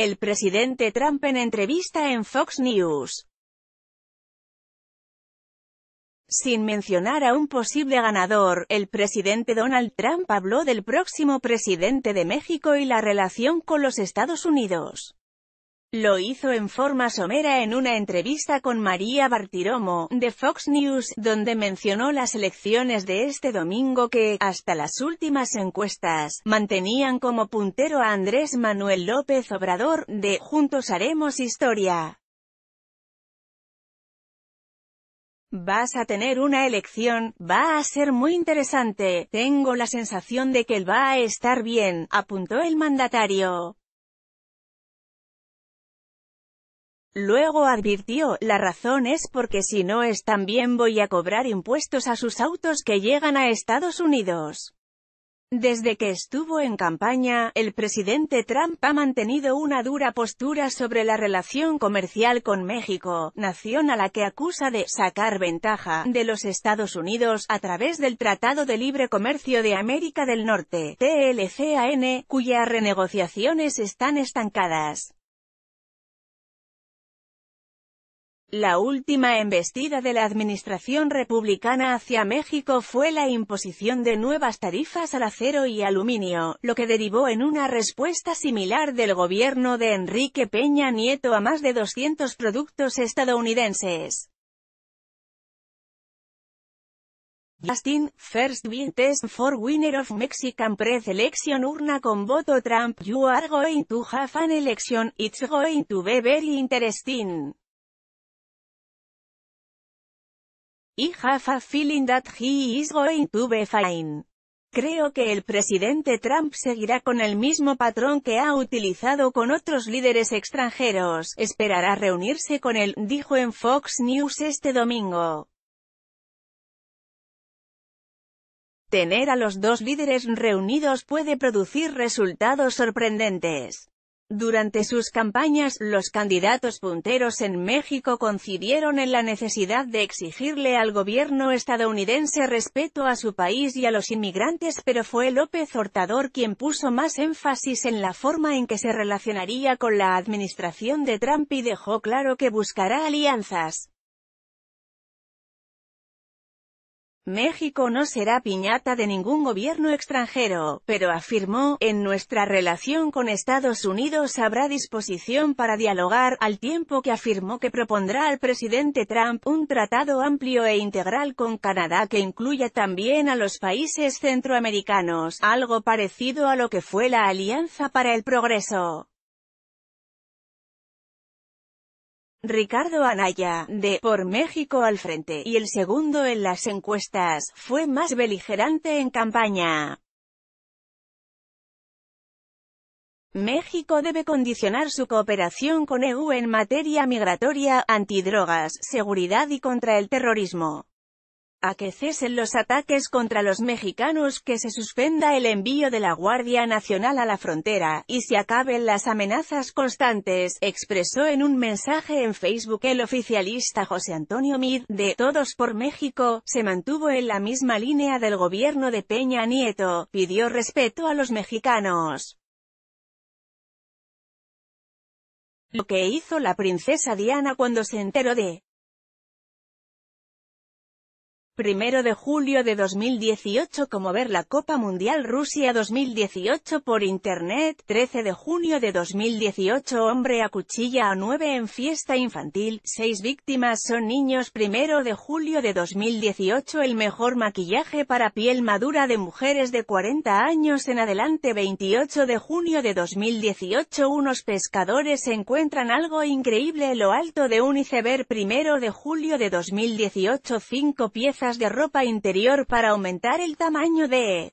El presidente Trump en entrevista en Fox News. Sin mencionar a un posible ganador, el presidente Donald Trump habló del próximo presidente de México y la relación con los Estados Unidos. Lo hizo en forma somera en una entrevista con María Bartiromo, de Fox News, donde mencionó las elecciones de este domingo que, hasta las últimas encuestas, mantenían como puntero a Andrés Manuel López Obrador, de Juntos Haremos Historia. Vas a tener una elección, va a ser muy interesante, tengo la sensación de que él va a estar bien, apuntó el mandatario. Luego advirtió, la razón es porque si no es bien voy a cobrar impuestos a sus autos que llegan a Estados Unidos. Desde que estuvo en campaña, el presidente Trump ha mantenido una dura postura sobre la relación comercial con México, nación a la que acusa de «sacar ventaja» de los Estados Unidos a través del Tratado de Libre Comercio de América del Norte, TLCAN, cuyas renegociaciones están estancadas. La última embestida de la administración republicana hacia México fue la imposición de nuevas tarifas al acero y aluminio, lo que derivó en una respuesta similar del gobierno de Enrique Peña Nieto a más de 200 productos estadounidenses. first for winner of Mexican election urna con voto Trump. You are going to have an election, it's going to be very interesting. Y have a feeling that he is going to be fine. Creo que el presidente Trump seguirá con el mismo patrón que ha utilizado con otros líderes extranjeros, esperará reunirse con él, dijo en Fox News este domingo. Tener a los dos líderes reunidos puede producir resultados sorprendentes. Durante sus campañas, los candidatos punteros en México coincidieron en la necesidad de exigirle al gobierno estadounidense respeto a su país y a los inmigrantes pero fue López Hortador quien puso más énfasis en la forma en que se relacionaría con la administración de Trump y dejó claro que buscará alianzas. México no será piñata de ningún gobierno extranjero, pero afirmó, en nuestra relación con Estados Unidos habrá disposición para dialogar, al tiempo que afirmó que propondrá al presidente Trump un tratado amplio e integral con Canadá que incluya también a los países centroamericanos, algo parecido a lo que fue la Alianza para el Progreso. Ricardo Anaya, de Por México al frente, y el segundo en las encuestas, fue más beligerante en campaña. México debe condicionar su cooperación con EU en materia migratoria, antidrogas, seguridad y contra el terrorismo a que cesen los ataques contra los mexicanos, que se suspenda el envío de la Guardia Nacional a la frontera, y se acaben las amenazas constantes, expresó en un mensaje en Facebook el oficialista José Antonio Mid, de Todos por México, se mantuvo en la misma línea del gobierno de Peña Nieto, pidió respeto a los mexicanos. Lo que hizo la princesa Diana cuando se enteró de 1 de julio de 2018 como ver la Copa Mundial Rusia 2018 por Internet, 13 de junio de 2018 hombre a cuchilla a 9 en fiesta infantil, 6 víctimas son niños 1 de julio de 2018 el mejor maquillaje para piel madura de mujeres de 40 años en adelante 28 de junio de 2018 unos pescadores encuentran algo increíble lo alto de un iceberg 1 de julio de 2018 5 piezas de ropa interior para aumentar el tamaño de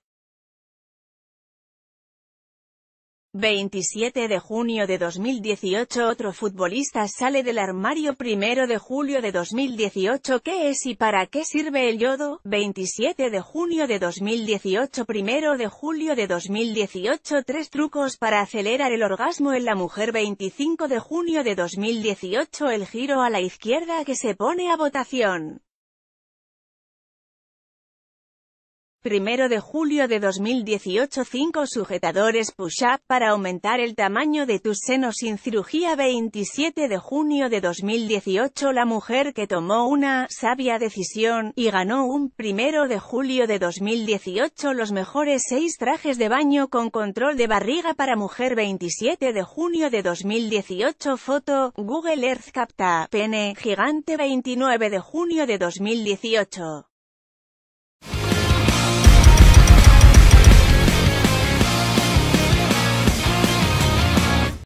27 de junio de 2018 Otro futbolista sale del armario 1 de julio de 2018 ¿Qué es y para qué sirve el yodo? 27 de junio de 2018 1 de julio de 2018 Tres trucos para acelerar el orgasmo en la mujer 25 de junio de 2018 El giro a la izquierda que se pone a votación 1 de julio de 2018 5 sujetadores push-up para aumentar el tamaño de tus senos sin cirugía 27 de junio de 2018 La mujer que tomó una sabia decisión y ganó un 1 de julio de 2018 Los mejores 6 trajes de baño con control de barriga para mujer 27 de junio de 2018 Foto, Google Earth capta, pene, gigante 29 de junio de 2018